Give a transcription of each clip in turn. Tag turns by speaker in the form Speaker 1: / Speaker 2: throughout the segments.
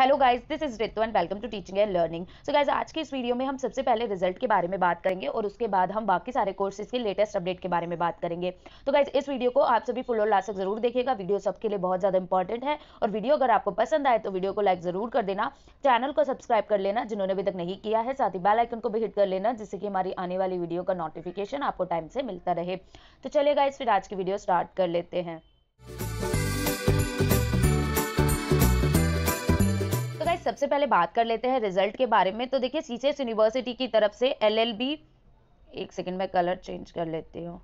Speaker 1: hello guys this is Ritu and welcome to teaching and learning so guys आज के इस video में हम सबसे पहले रिजल्ट के बारे में बात करेंगे और उसके बाद हम बाकी सारे कोर्सेज के लेटेस्ट अपडेट के बारे में बात करेंगे तो गाइस इस वीडियो को आप सभी फुल और लास्ट तक जरूर देखिएगा वीडियो सबके लिए बहुत ज़्यादा इंपॉर्टेंट है और वीडियो अगर आपको पसंद आए तो वीडियो को लाइक ज़रूर कर देना चैनल को सब्सक्राइब कर लेना जिन्होंने अभी तक नहीं किया है साथ ही बेल आइकन को भी हिट कर लेना जिससे कि हमारी आने वाली वीडियो का नोटिफिकेशन आपको टाइम से मिलता रहे तो चलिए गाइस फिर आज की वीडियो स्टार्ट कर लेते हैं सबसे पहले बात कर लेते हैं रिजल्ट के बारे में तो देखिए सीसेस यूनिवर्सिटी की तरफ से एलएलबी एक सेकेंड मैं कलर चेंज कर लेती हूँ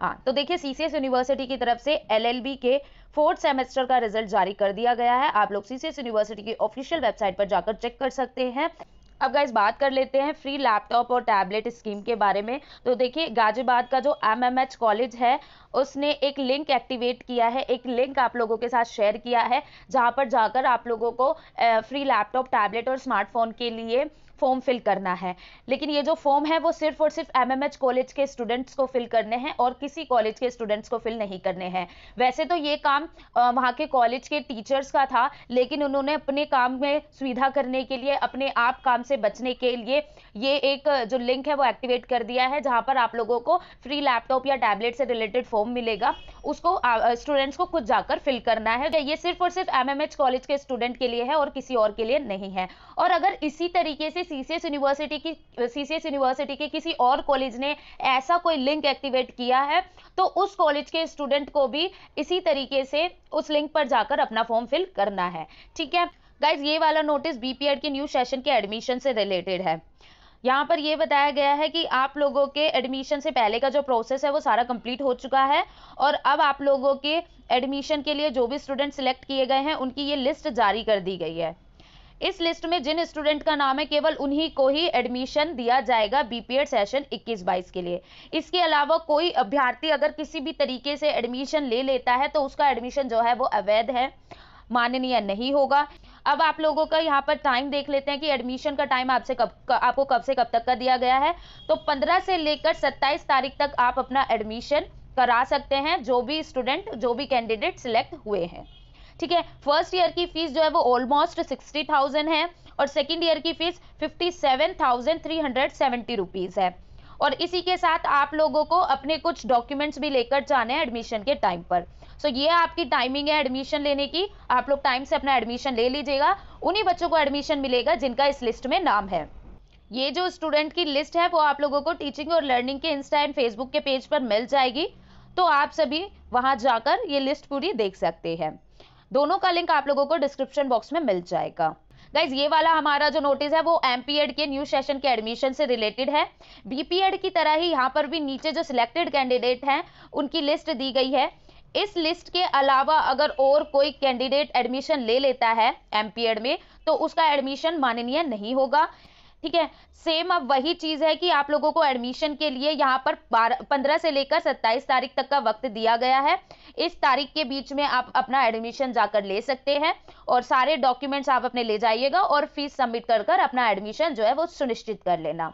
Speaker 1: हाँ तो देखिए सीसीएस यूनिवर्सिटी की तरफ से एलएलबी के फोर्थ सेमेस्टर का रिजल्ट जारी कर दिया गया है आप लोग सीसीएस यूनिवर्सिटी की ऑफिशियल वेबसाइट पर जाकर चेक कर सकते हैं अब गाइज बात कर लेते हैं फ्री लैपटॉप और टैबलेट स्कीम के बारे में तो देखिए गाजियाबाद का जो एमएमएच कॉलेज है उसने एक लिंक एक्टिवेट किया है एक लिंक आप लोगों के साथ शेयर किया है जहाँ पर जाकर आप लोगों को फ्री लैपटॉप टैबलेट और स्मार्टफोन के लिए फॉर्म फिल करना है लेकिन ये जो फॉर्म है वो सिर्फ और सिर्फ एम कॉलेज के स्टूडेंट्स को फिल करने हैं और किसी कॉलेज के स्टूडेंट्स को फिल नहीं करने हैं वैसे तो ये काम वहाँ के कॉलेज के टीचर्स का था लेकिन उन्होंने अपने काम में सुविधा करने के लिए अपने आप काम से बचने के लिए ये एक जो लिंक है वो एक्टिवेट कर दिया है जहाँ पर आप लोगों को फ्री लैपटॉप या टैबलेट से रिलेटेड फॉर्म मिलेगा उसको स्टूडेंट्स को खुद जाकर फिल करना है तो ये सिर्फ और सिर्फ एम कॉलेज के स्टूडेंट के लिए है और किसी और के लिए नहीं है और अगर इसी तरीके से सीसीएस यूनिवर्सिटी की सीसीएस यूनिवर्सिटी के किसी और कॉलेज ने ऐसा कोई लिंक एक्टिवेट किया है तो उस कॉलेज के स्टूडेंट को भी इसी तरीके से उस लिंक पर जाकर अपना फॉर्म फिल करना है ठीक है गाइज ये वाला नोटिस बीपीएड के न्यू सेशन के एडमिशन से रिलेटेड है यहाँ पर यह बताया गया है कि आप लोगों के एडमिशन से पहले का जो प्रोसेस है वो सारा कंप्लीट हो चुका है और अब आप लोगों के एडमिशन के लिए जो भी स्टूडेंट सिलेक्ट किए गए हैं उनकी ये लिस्ट जारी कर दी गई है इस लिस्ट में जिन स्टूडेंट का नाम है केवल उन्हीं को ही एडमिशन दिया जाएगा बीपीएड सेशन 21-22 के लिए इसके अलावा कोई अभ्यर्थी अगर किसी भी तरीके से एडमिशन ले लेता है तो उसका एडमिशन जो है वो अवैध है माननीय नहीं होगा अब आप लोगों का यहाँ पर टाइम देख लेते हैं कि एडमिशन का टाइम आपसे कब आपको कब से कब तक का दिया गया है तो 15 से लेकर 27 तारीख तक आप अपना एडमिशन करा सकते हैं जो भी स्टूडेंट जो भी कैंडिडेट सिलेक्ट हुए हैं ठीक है फर्स्ट ईयर की फीस जो है वो ऑलमोस्ट सिक्सटी थाउजेंड है और सेकेंड ईयर की fees fifty seven thousand three hundred seventy rupees है और इसी के साथ आप लोगों को अपने कुछ डॉक्यूमेंट्स भी लेकर जाने हैं एडमिशन के टाइम पर सो so, ये आपकी टाइमिंग है एडमिशन लेने की आप लोग टाइम से अपना एडमिशन ले लीजिएगा उन्हीं बच्चों को एडमिशन मिलेगा जिनका इस लिस्ट में नाम है ये जो स्टूडेंट की लिस्ट है वो आप लोगों को टीचिंग और लर्निंग के इंस्टा एंड फेसबुक के पेज पर मिल जाएगी तो आप सभी वहां जाकर ये लिस्ट पूरी देख सकते हैं दोनों का लिंक आप लोगों को डिस्क्रिप्शन बॉक्स में मिल जाएगा गाइज ये वाला हमारा जो नोटिस है वो एम के न्यू सेशन के एडमिशन से रिलेटेड है बीपीएड की तरह ही यहाँ पर भी नीचे जो सिलेक्टेड कैंडिडेट हैं उनकी लिस्ट दी गई है इस लिस्ट के अलावा अगर और कोई कैंडिडेट एडमिशन ले लेता है एम में तो उसका एडमिशन माननीय नहीं होगा ठीक है सेम अब वही चीज है कि आप लोगों को एडमिशन के लिए यहाँ पर पंद्रह से लेकर सत्ताईस तारीख तक का वक्त दिया गया है इस तारीख के बीच में आप अपना एडमिशन जाकर ले सकते हैं और सारे डॉक्यूमेंट्स आप अपने ले जाइएगा और फीस सबमिट कर कर अपना एडमिशन जो है वो सुनिश्चित कर लेना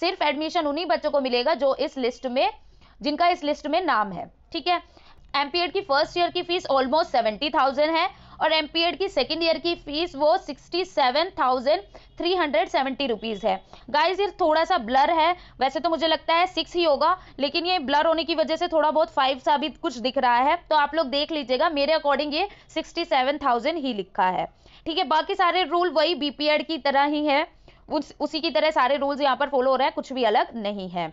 Speaker 1: सिर्फ एडमिशन उन्हीं बच्चों को मिलेगा जो इस लिस्ट में जिनका इस लिस्ट में नाम है ठीक है एम की फर्स्ट ईयर की फीस ऑलमोस्ट सेवेंटी थाउजेंड है और एम की सेकेंड ईयर की फीस वो sixty seven thousand three hundred seventy rupees है गाइज ये थोड़ा सा ब्लर है वैसे तो मुझे लगता है सिक्स ही होगा लेकिन ये ब्लर होने की वजह से थोड़ा बहुत फाइव सा भी कुछ दिख रहा है तो आप लोग देख लीजिएगा मेरे अकॉर्डिंग ये सिक्सटी सेवन थाउजेंड ही लिखा है ठीक है बाकी सारे रूल वही बी की तरह ही है उस, उसी की तरह सारे रूल्स यहाँ पर फॉलो हो रहे हैं कुछ भी अलग नहीं है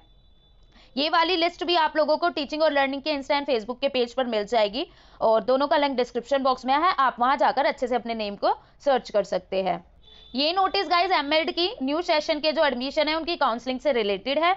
Speaker 1: ये वाली लिस्ट भी आप लोगों को टीचिंग और लर्निंग के इंस्टा एंड फेसबुक के पेज पर मिल जाएगी और दोनों का लिंक डिस्क्रिप्शन बॉक्स में है आप वहाँ जाकर अच्छे से अपने नेम को सर्च कर सकते हैं ये नोटिस गाइज एमएड की न्यू सेशन के जो एडमिशन है उनकी काउंसलिंग से रिलेटेड है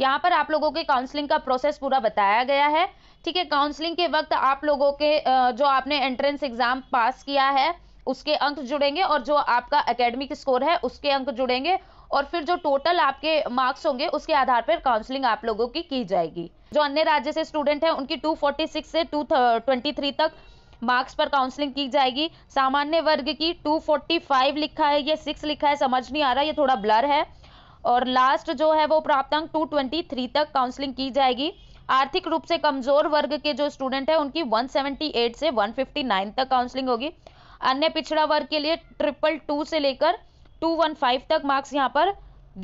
Speaker 1: यहाँ पर आप लोगों के काउंसलिंग का प्रोसेस पूरा बताया गया है ठीक है काउंसलिंग के वक्त आप लोगों के जो आपने एंट्रेंस एग्जाम पास किया है उसके अंक जुड़ेंगे और जो आपका एकेडमिक स्कोर है उसके अंक जुड़ेंगे और फिर जो टोटल आपके मार्क्स होंगे उसके आधार पर काउंसलिंग आप लोगों की की जाएगी जो अन्य राज्य से स्टूडेंट हैं उनकी 246 से 223 तक मार्क्स पर काउंसलिंग की जाएगी सामान्य वर्ग की 245 लिखा है या सिक्स लिखा है समझ नहीं आ रहा ये थोड़ा ब्लर है और लास्ट जो है वो प्राप्तांक टू तक काउंसलिंग की जाएगी आर्थिक रूप से कमजोर वर्ग के जो स्टूडेंट हैं उनकी 178 से 159 तक काउंसलिंग होगी अन्य पिछड़ा वर्ग के लिए ट्रिपल टू से लेकर 215 तक मार्क्स यहाँ पर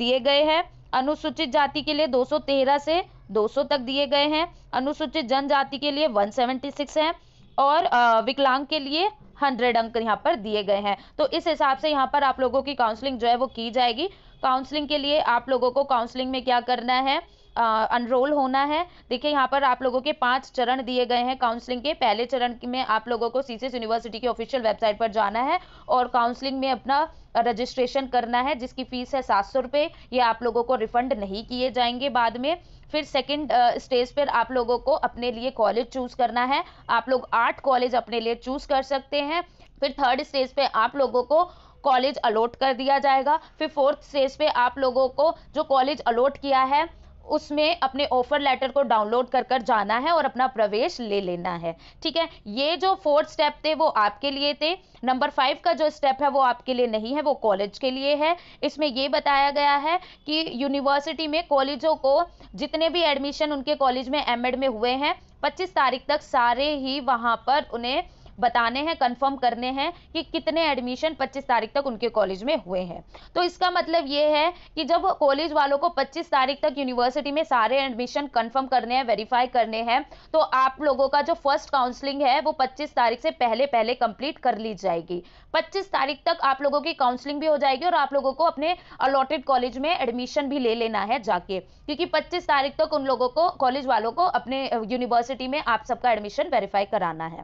Speaker 1: दिए गए हैं अनुसूचित जाति के लिए 213 से 200 तक दिए गए हैं अनुसूचित जनजाति के लिए 176 है और विकलांग के लिए हंड्रेड अंक यहाँ पर दिए गए हैं तो इस हिसाब से यहाँ पर आप लोगों की काउंसलिंग जो है वो की जाएगी काउंसलिंग के लिए आप लोगों को काउंसलिंग में क्या करना है अनरोल होना है देखिए यहाँ पर आप लोगों के पांच चरण दिए गए हैं काउंसलिंग के पहले चरण में आप लोगों को सीसीएस यूनिवर्सिटी की ऑफिशियल वेबसाइट पर जाना है और काउंसलिंग में अपना रजिस्ट्रेशन करना है जिसकी फीस है सात सौ रुपये ये आप लोगों को रिफंड नहीं किए जाएंगे बाद में फिर सेकंड स्टेज पर आप लोगों को अपने लिए कॉलेज चूज़ करना है आप लोग आठ कॉलेज अपने लिए चूज़ कर सकते हैं फिर थर्ड स्टेज पर आप लोगों को कॉलेज अलॉट कर दिया जाएगा फिर फोर्थ स्टेज पे आप लोगों को जो कॉलेज अलॉट किया है उसमें अपने ऑफर लेटर को डाउनलोड कर कर जाना है और अपना प्रवेश ले लेना है ठीक है ये जो फोर्थ स्टेप थे वो आपके लिए थे नंबर फाइव का जो स्टेप है वो आपके लिए नहीं है वो कॉलेज के लिए है इसमें ये बताया गया है कि यूनिवर्सिटी में कॉलेजों को जितने भी एडमिशन उनके कॉलेज में एम में हुए हैं 25 तारीख तक सारे ही वहाँ पर उन्हें बताने हैं कंफर्म करने हैं कि कितने एडमिशन 25 तारीख तक उनके कॉलेज में हुए हैं तो इसका मतलब ये है कि जब कॉलेज वालों को 25 तारीख तक यूनिवर्सिटी में सारे एडमिशन कंफर्म करने हैं वेरीफाई करने हैं तो आप लोगों का जो फर्स्ट काउंसलिंग है वो पच्चीस तारीख से पहले पहले कंप्लीट कर ली जाएगी पच्चीस तारीख तक आप लोगों की काउंसलिंग भी हो जाएगी और आप लोगों को अपने अलॉटेड कॉलेज में एडमिशन भी ले लेना है जाके क्योंकि पच्चीस तारीख तक उन लोगों को कॉलेज वालों को अपने यूनिवर्सिटी में आप सबका एडमिशन वेरीफाई कराना है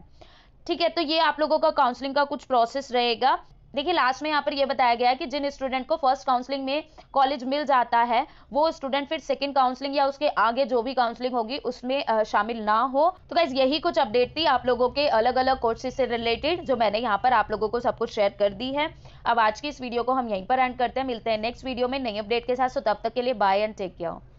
Speaker 1: ठीक है तो ये आप लोगों का काउंसलिंग का कुछ प्रोसेस रहेगा देखिए लास्ट में यहाँ पर यह बताया गया है कि जिन स्टूडेंट को फर्स्ट काउंसलिंग में कॉलेज मिल जाता है वो स्टूडेंट फिर सेकंड काउंसलिंग या उसके आगे जो भी काउंसलिंग होगी उसमें शामिल ना हो तो गाइज यही कुछ अपडेट थी आप लोगों के अलग अलग कोर्सेज से रिलेटेड जो मैंने यहाँ पर आप लोगों को सब कुछ शेयर कर दी है अब आज की इस वीडियो को हम यहीं पर एंड करते हैं मिलते हैं नेक्स्ट वीडियो में नई अपडेट के साथ सो तो तब तक के लिए बाय एंड टेक केयर